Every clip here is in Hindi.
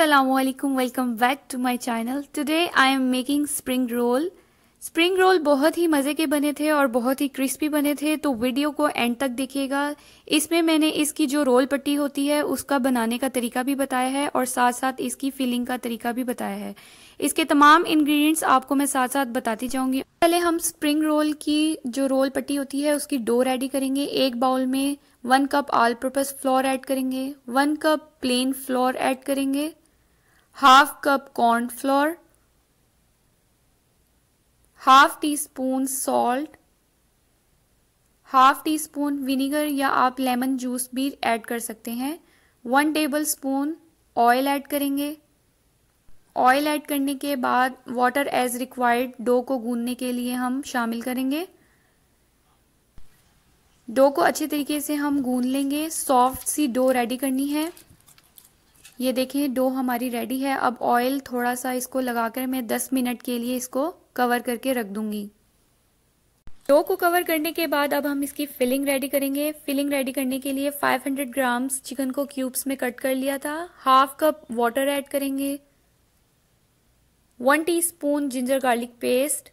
Aslam welcome back to my channel today I am making spring roll spring roll बहुत ही मज़े के बने थे और बहुत ही क्रिस्पी बने थे तो वीडियो को एंड तक देखिएगा इसमें मैंने इसकी जो रोल पट्टी होती है उसका बनाने का तरीका भी बताया है और साथ साथ इसकी फिलिंग का तरीका भी बताया है इसके तमाम इंग्रेडिएंट्स आपको मैं साथ साथ बताती जाऊँगी पहले हम स्प्रिंग रोल की जो रोल पट्टी होती है उसकी डो रेडी करेंगे एक बाउल में one cup all purpose flour add करेंगे one cup plain flour add करेंगे half cup cornflour half teaspoon salt half teaspoon vinegar या आप लेमन जूस भी ऐड कर सकते हैं one tablespoon oil add करेंगे ऑयल ऐड करने के बाद वाटर एज रिक्वायर्ड डो को गूंदने के लिए हम शामिल करेंगे डो को अच्छे तरीके से हम गूंद लेंगे सॉफ्ट सी डो रेडी करनी है ये देखें डो हमारी रेडी है अब ऑयल थोड़ा सा इसको लगाकर मैं 10 मिनट के लिए इसको कवर करके रख दूंगी डो को कवर करने के बाद अब हम इसकी फिलिंग रेडी करेंगे फिलिंग रेडी करने के लिए 500 ग्राम्स चिकन को क्यूब्स में कट कर लिया था हाफ कप वाटर ऐड करेंगे one T ginger garlic paste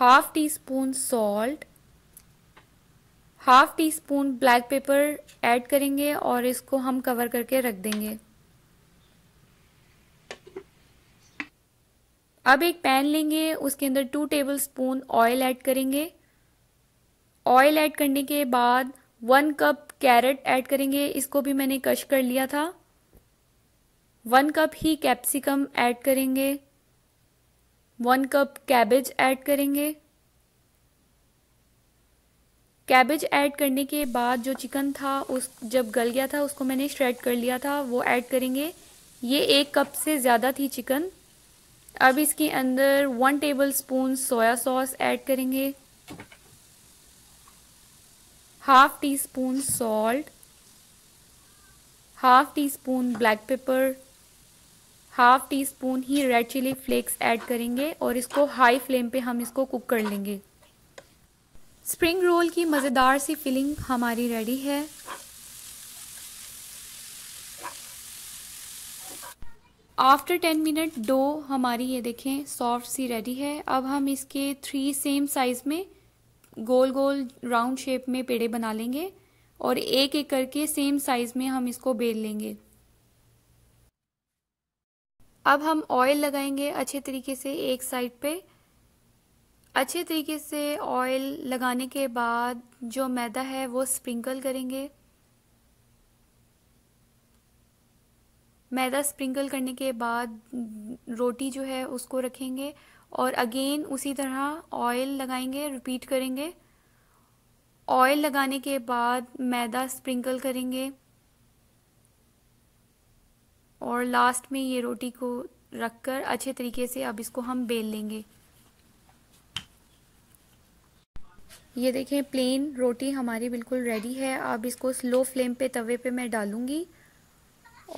half teaspoon salt half teaspoon black pepper add करेंगे और इसको हम कवर करके रख देंगे अब एक पैन लेंगे उसके अंदर two tablespoon oil add करेंगे ऑयल ऐड करने के बाद वन कप कैरेट ऐड करेंगे इसको भी मैंने कश कर लिया था वन कप ही कैप्सिकम ऐड करेंगे वन कप कैबेज ऐड करेंगे कैबेज ऐड करने के बाद जो चिकन था उस जब गल गया था उसको मैंने श्रेड कर लिया था वो ऐड करेंगे ये एक कप से ज़्यादा थी चिकन अब इसके अंदर one tablespoon soya sauce add करेंगे half teaspoon salt half teaspoon black pepper half teaspoon ही रेड चिली फ्लेक्स ऐड करेंगे और इसको हाई फ्लेम पे हम इसको कुक कर लेंगे स्प्रिंग रोल की मज़ेदार सी फिलिंग हमारी रेडी है आफ्टर टेन मिनट डो हमारी ये देखें सॉफ्ट सी रेडी है अब हम इसके थ्री सेम साइज़ में गोल गोल राउंड शेप में पेड़े बना लेंगे और एक एक करके सेम साइज़ में हम इसको बेल लेंगे अब हम ऑयल लगाएंगे अच्छे तरीके से एक साइड पे अच्छे तरीके से ऑयल लगाने के बाद जो मैदा है वो स्प्रिंकल करेंगे मैदा स्प्रिंकल करने के बाद रोटी जो है उसको रखेंगे और अगेन उसी तरह ऑयल लगाएंगे रिपीट करेंगे ऑयल लगाने के बाद मैदा स्प्रिंकल करेंगे और लास्ट में ये रोटी को रखकर अच्छे तरीके से अब इसको हम बेल लेंगे ये देखें प्लेन रोटी हमारी बिल्कुल रेडी है अब इसको स्लो फ्लेम पे तवे पे मैं डालूँगी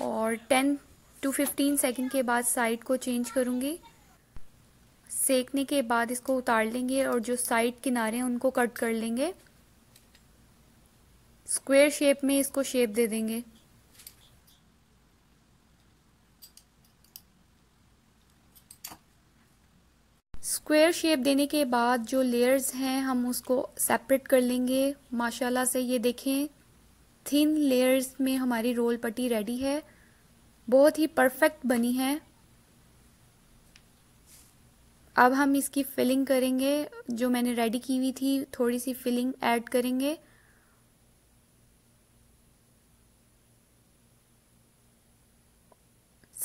और 10 टू 15 सेकंड के बाद साइड को चेंज करूँगी सेकने के बाद इसको उतार लेंगे और जो साइड किनारे हैं उनको कट कर लेंगे स्क्वायर शेप में इसको शेप दे देंगे स्क्वायर शेप देने के बाद जो लेयर्स हैं हम उसको सेपरेट कर लेंगे माशाल्लाह से ये देखें थिन लेयर्स में हमारी रोल पट्टी रेडी है बहुत ही परफेक्ट बनी है अब हम इसकी फिलिंग करेंगे जो मैंने रेडी की हुई थी थोड़ी सी फिलिंग ऐड करेंगे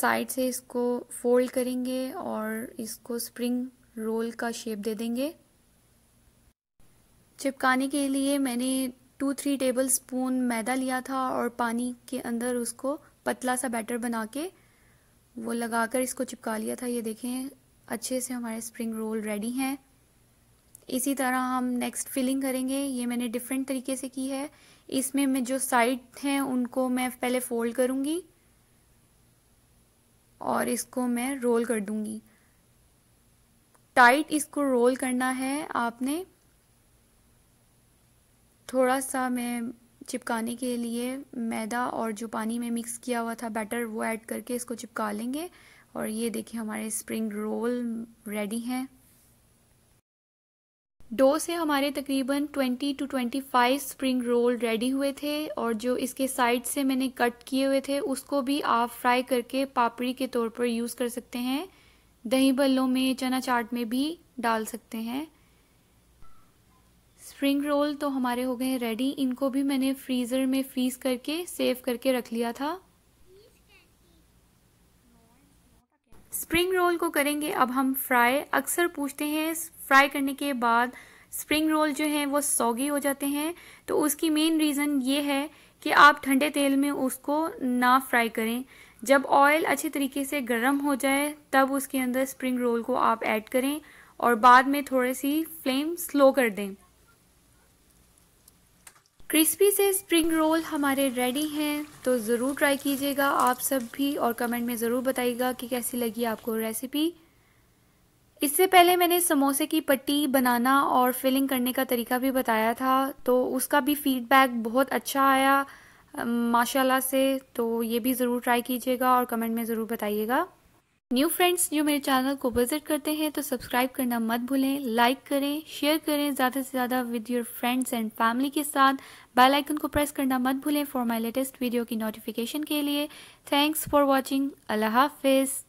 साइड से इसको फोल्ड करेंगे और इसको स्प्रिंग रोल का शेप दे देंगे चिपकाने के लिए मैंने two three tablespoon maida लिया था और पानी के अंदर उसको पतला सा बैटर बना के वो लगाकर इसको चिपका लिया था ये देखें अच्छे से हमारे स्प्रिंग रोल रेडी हैं इसी तरह हम नेक्स्ट फिलिंग करेंगे ये मैंने डिफरेंट तरीके से की है इसमें मैं जो साइड हैं उनको मैं पहले फ़ोल्ड करूँगी और इसको मैं रोल कर दूँगी टाइट इसको रोल करना है आपने थोड़ा सा मैं चिपकाने के लिए मैदा और जो पानी में मिक्स किया हुआ था बैटर वो ऐड करके इसको चिपका लेंगे और ये देखिए हमारे स्प्रिंग रोल रेडी हैं डो से हमारे तकरीबन 20 टू 25 स्प्रिंग रोल रेडी हुए थे और जो इसके साइड से मैंने कट किए हुए थे उसको भी आप फ्राई करके पापड़ी के तौर पर यूज़ कर सकते हैं दही बल्लों में चना चाट में भी डाल सकते हैं स्प्रिंग रोल तो हमारे हो गए रेडी इनको भी मैंने फ्रीज़र में फ्रीज़ करके सेव करके रख लिया था स्प्रिंग रोल को करेंगे अब हम फ्राई अक्सर पूछते हैं फ्राई करने के बाद स्प्रिंग रोल जो हैं वो सौगी हो जाते हैं तो उसकी मेन रीज़न ये है कि आप ठंडे तेल में उसको ना फ्राई करें जब ऑयल अच्छे तरीके से गर्म हो जाए तब उसके अंदर स्प्रिंग रोल को आप ऐड करें और बाद में थोड़ी सी फ्लेम स्लो कर दें क्रिस्पी से स्प्रिंग रोल हमारे रेडी हैं तो ज़रूर ट्राई कीजिएगा आप सब भी और कमेंट में ज़रूर बताइएगा कि कैसी लगी आपको रेसिपी इससे पहले मैंने समोसे की पट्टी बनाना और फिलिंग करने का तरीका भी बताया था तो उसका भी फीडबैक बहुत अच्छा आया माशाल्लाह से तो ये भी ज़रूर ट्राई कीजिएगा और कमेंट में ज़रूर बताइएगा न्यू फ्रेंड्स जो मेरे चैनल को विजिट करते हैं तो सब्सक्राइब करना मत भूलें लाइक करें शेयर करें ज़्यादा से ज़्यादा with your friends and family के साथ बेल आइकन को प्रेस करना मत भूलें फॉर माय लेटेस्ट वीडियो की नोटिफिकेशन के लिए थैंक्स फॉर वाचिंग अल्लाह हाफिज़